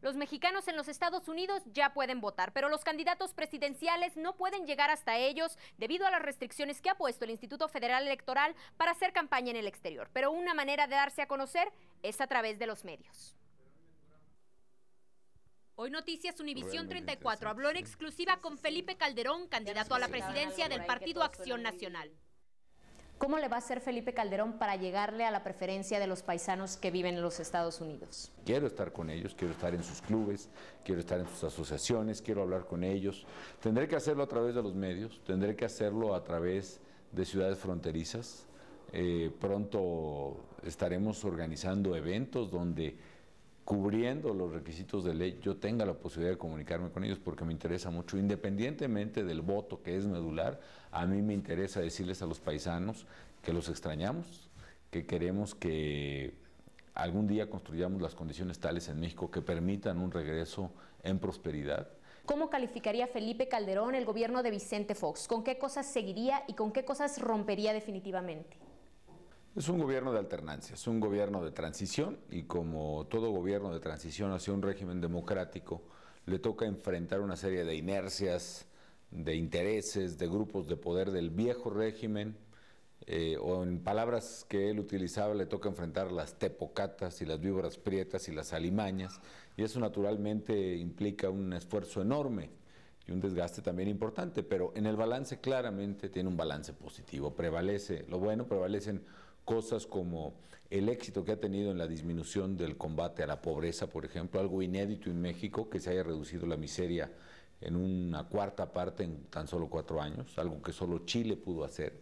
Los mexicanos en los Estados Unidos ya pueden votar, pero los candidatos presidenciales no pueden llegar hasta ellos debido a las restricciones que ha puesto el Instituto Federal Electoral para hacer campaña en el exterior. Pero una manera de darse a conocer es a través de los medios. Hoy Noticias Univisión 34 habló en exclusiva con Felipe Calderón, candidato a la presidencia del Partido Acción Nacional. ¿Cómo le va a hacer Felipe Calderón para llegarle a la preferencia de los paisanos que viven en los Estados Unidos? Quiero estar con ellos, quiero estar en sus clubes, quiero estar en sus asociaciones, quiero hablar con ellos. Tendré que hacerlo a través de los medios, tendré que hacerlo a través de ciudades fronterizas. Eh, pronto estaremos organizando eventos donde cubriendo los requisitos de ley, yo tenga la posibilidad de comunicarme con ellos porque me interesa mucho, independientemente del voto que es medular, a mí me interesa decirles a los paisanos que los extrañamos, que queremos que algún día construyamos las condiciones tales en México que permitan un regreso en prosperidad. ¿Cómo calificaría Felipe Calderón el gobierno de Vicente Fox? ¿Con qué cosas seguiría y con qué cosas rompería definitivamente? Es un gobierno de alternancia, es un gobierno de transición y como todo gobierno de transición hacia un régimen democrático, le toca enfrentar una serie de inercias, de intereses, de grupos de poder del viejo régimen, eh, o en palabras que él utilizaba, le toca enfrentar las tepocatas y las víboras prietas y las alimañas, y eso naturalmente implica un esfuerzo enorme y un desgaste también importante, pero en el balance claramente tiene un balance positivo, prevalece lo bueno, prevalecen cosas como el éxito que ha tenido en la disminución del combate a la pobreza, por ejemplo, algo inédito en México, que se haya reducido la miseria en una cuarta parte en tan solo cuatro años, algo que solo Chile pudo hacer.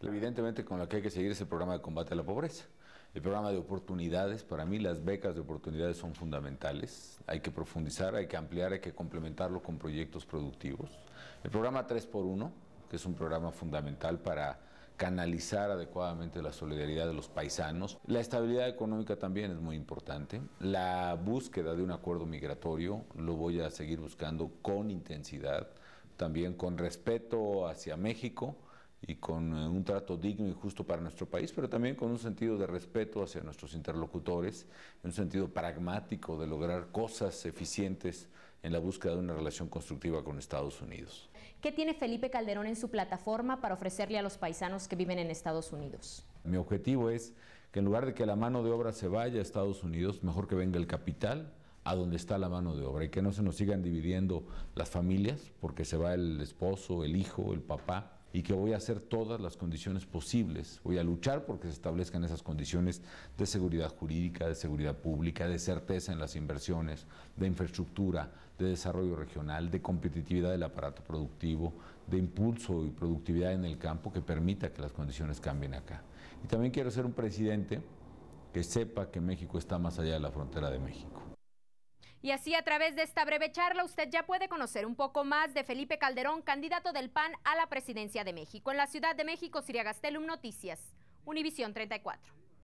Evidentemente con lo que hay que seguir es el programa de combate a la pobreza. El programa de oportunidades, para mí las becas de oportunidades son fundamentales. Hay que profundizar, hay que ampliar, hay que complementarlo con proyectos productivos. El programa 3x1, que es un programa fundamental para canalizar adecuadamente la solidaridad de los paisanos. La estabilidad económica también es muy importante. La búsqueda de un acuerdo migratorio lo voy a seguir buscando con intensidad, también con respeto hacia México y con eh, un trato digno y justo para nuestro país, pero también con un sentido de respeto hacia nuestros interlocutores, un sentido pragmático de lograr cosas eficientes en la búsqueda de una relación constructiva con Estados Unidos. ¿Qué tiene Felipe Calderón en su plataforma para ofrecerle a los paisanos que viven en Estados Unidos? Mi objetivo es que en lugar de que la mano de obra se vaya a Estados Unidos, mejor que venga el capital a donde está la mano de obra y que no se nos sigan dividiendo las familias porque se va el esposo, el hijo, el papá y que voy a hacer todas las condiciones posibles. Voy a luchar porque se establezcan esas condiciones de seguridad jurídica, de seguridad pública, de certeza en las inversiones, de infraestructura, de desarrollo regional, de competitividad del aparato productivo, de impulso y productividad en el campo que permita que las condiciones cambien acá. Y también quiero ser un presidente que sepa que México está más allá de la frontera de México. Y así a través de esta breve charla usted ya puede conocer un poco más de Felipe Calderón, candidato del PAN a la presidencia de México. En la Ciudad de México, Siria Gastelum, Noticias, Univisión 34.